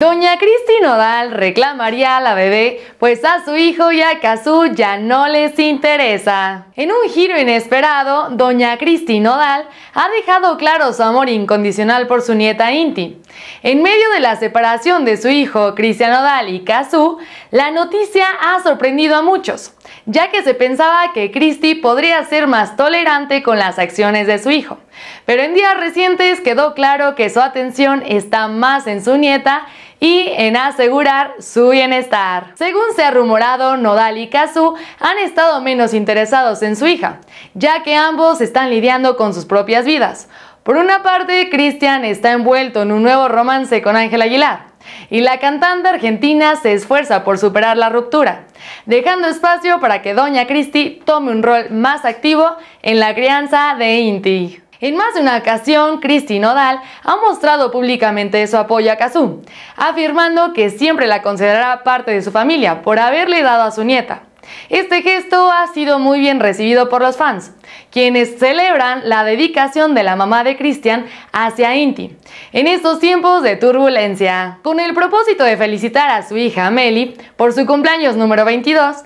Doña Cristi Nodal reclamaría a la bebé, pues a su hijo y a Cazú ya no les interesa. En un giro inesperado, Doña Cristi Nodal ha dejado claro su amor incondicional por su nieta Inti. En medio de la separación de su hijo Cristian Nodal y Cazú, la noticia ha sorprendido a muchos, ya que se pensaba que Cristi podría ser más tolerante con las acciones de su hijo. Pero en días recientes quedó claro que su atención está más en su nieta y en asegurar su bienestar. Según se ha rumorado, Nodal y Kazu han estado menos interesados en su hija, ya que ambos están lidiando con sus propias vidas. Por una parte, Cristian está envuelto en un nuevo romance con Ángel Aguilar, y la cantante argentina se esfuerza por superar la ruptura, dejando espacio para que Doña Cristi tome un rol más activo en la crianza de Inti. En más de una ocasión, Cristi Nodal ha mostrado públicamente su apoyo a Kazú, afirmando que siempre la considerará parte de su familia por haberle dado a su nieta. Este gesto ha sido muy bien recibido por los fans, quienes celebran la dedicación de la mamá de Christian hacia Inti en estos tiempos de turbulencia. Con el propósito de felicitar a su hija Meli por su cumpleaños número 22,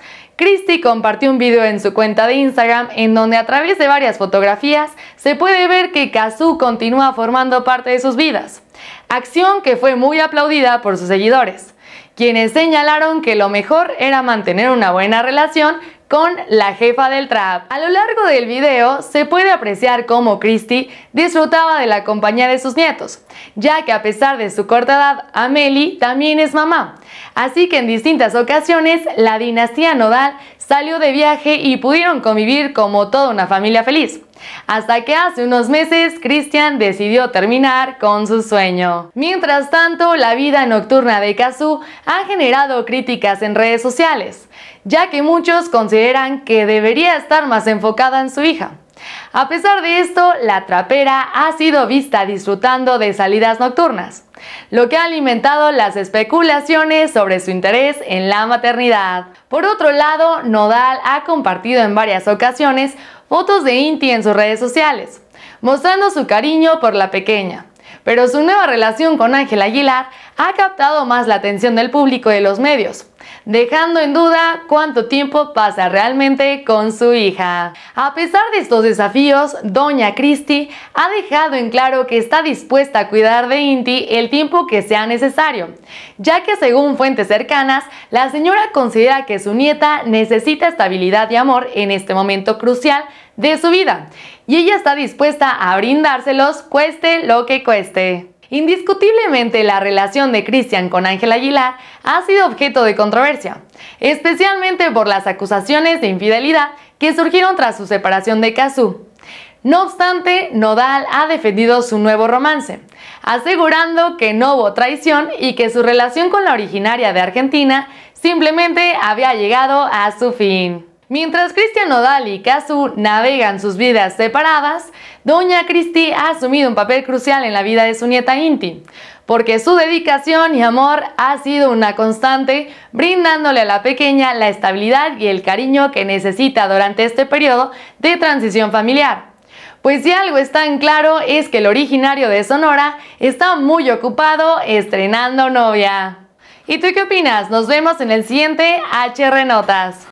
Christy compartió un video en su cuenta de Instagram en donde a través de varias fotografías se puede ver que Kazu continúa formando parte de sus vidas, acción que fue muy aplaudida por sus seguidores, quienes señalaron que lo mejor era mantener una buena relación con la jefa del trap. A lo largo del video se puede apreciar cómo Christy disfrutaba de la compañía de sus nietos, ya que a pesar de su corta edad, Amelie también es mamá. Así que en distintas ocasiones la dinastía nodal salió de viaje y pudieron convivir como toda una familia feliz hasta que hace unos meses Christian decidió terminar con su sueño. Mientras tanto, la vida nocturna de Kazu ha generado críticas en redes sociales, ya que muchos consideran que debería estar más enfocada en su hija. A pesar de esto, la trapera ha sido vista disfrutando de salidas nocturnas lo que ha alimentado las especulaciones sobre su interés en la maternidad. Por otro lado, Nodal ha compartido en varias ocasiones fotos de Inti en sus redes sociales, mostrando su cariño por la pequeña pero su nueva relación con Ángel Aguilar ha captado más la atención del público y de los medios, dejando en duda cuánto tiempo pasa realmente con su hija. A pesar de estos desafíos, Doña Cristi ha dejado en claro que está dispuesta a cuidar de Inti el tiempo que sea necesario, ya que según fuentes cercanas, la señora considera que su nieta necesita estabilidad y amor en este momento crucial de su vida y ella está dispuesta a brindárselos cueste lo que cueste. Indiscutiblemente la relación de Cristian con Ángel Aguilar ha sido objeto de controversia, especialmente por las acusaciones de infidelidad que surgieron tras su separación de Cazú. No obstante, Nodal ha defendido su nuevo romance, asegurando que no hubo traición y que su relación con la originaria de Argentina simplemente había llegado a su fin. Mientras Cristian Odal y Kazu navegan sus vidas separadas, Doña Cristi ha asumido un papel crucial en la vida de su nieta Inti, porque su dedicación y amor ha sido una constante, brindándole a la pequeña la estabilidad y el cariño que necesita durante este periodo de transición familiar. Pues si algo está en claro es que el originario de Sonora está muy ocupado estrenando novia. ¿Y tú qué opinas? Nos vemos en el siguiente HR Notas.